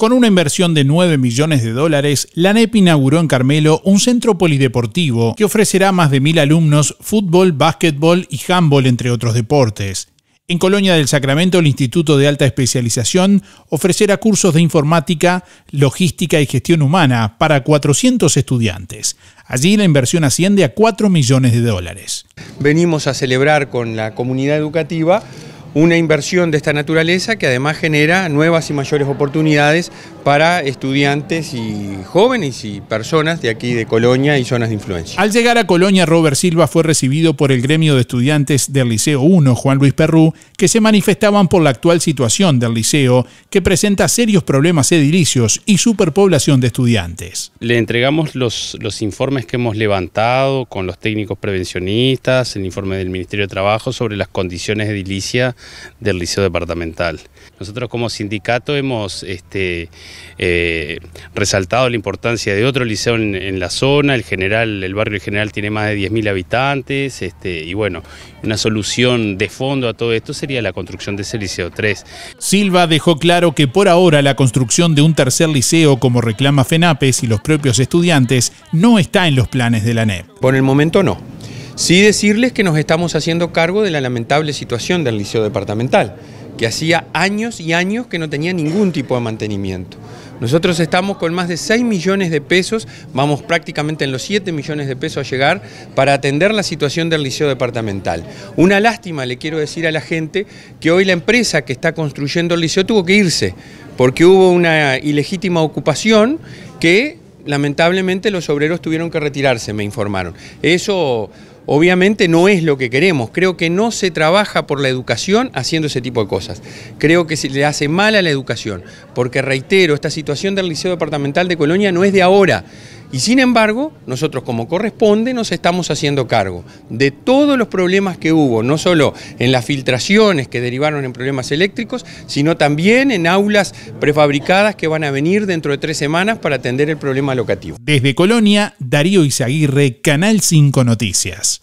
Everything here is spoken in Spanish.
Con una inversión de 9 millones de dólares, la NEP inauguró en Carmelo un centro polideportivo que ofrecerá a más de mil alumnos fútbol, básquetbol y handball, entre otros deportes. En Colonia del Sacramento, el Instituto de Alta Especialización ofrecerá cursos de informática, logística y gestión humana para 400 estudiantes. Allí la inversión asciende a 4 millones de dólares. Venimos a celebrar con la comunidad educativa una inversión de esta naturaleza que además genera nuevas y mayores oportunidades para estudiantes y jóvenes y personas de aquí de Colonia y zonas de influencia. Al llegar a Colonia, Robert Silva fue recibido por el gremio de estudiantes del Liceo 1, Juan Luis Perrú, que se manifestaban por la actual situación del liceo, que presenta serios problemas edilicios y superpoblación de estudiantes. Le entregamos los, informes que hemos levantado con los técnicos prevencionistas, el informe del Ministerio de Trabajo sobre las condiciones edilicias del Liceo Departamental. Nosotros como sindicato hemos este, eh, resaltado la importancia de otro liceo en, la zona, el general, el barrio general tiene más de 10.000 habitantes, este, y bueno, una solución de fondo a todo esto sería la construcción de ese Liceo 3. Silva dejó claro que por ahora la construcción de un tercer liceo, como reclama FENAPES y los propios estudiantes, no está en los planes de la NEP. Por el momento no. Sí decirles que nos estamos haciendo cargo de la lamentable situación del Liceo Departamental, que hacía años y años que no tenía ningún tipo de mantenimiento. Nosotros estamos con más de 6 millones de pesos, vamos prácticamente en los 7 millones de pesos a llegar para atender la situación del Liceo Departamental. Una lástima le quiero decir a la gente que hoy la empresa que está construyendo el liceo tuvo que irse porque hubo una ilegítima ocupación que lamentablemente los obreros tuvieron que retirarse, me informaron. Eso obviamente no es lo que queremos. Creo que no se trabaja por la educación haciendo ese tipo de cosas. Creo que se le hace mal a la educación, porque reitero, esta situación del Liceo Departamental de Colonia no es de ahora. Y sin embargo, nosotros como corresponde nos estamos haciendo cargo de todos los problemas que hubo, no solo en las filtraciones que derivaron en problemas eléctricos, sino también en aulas prefabricadas que van a venir dentro de tres semanas para atender el problema locativo. Desde Colonia, Darío Izaguirre, Canal 5 Noticias.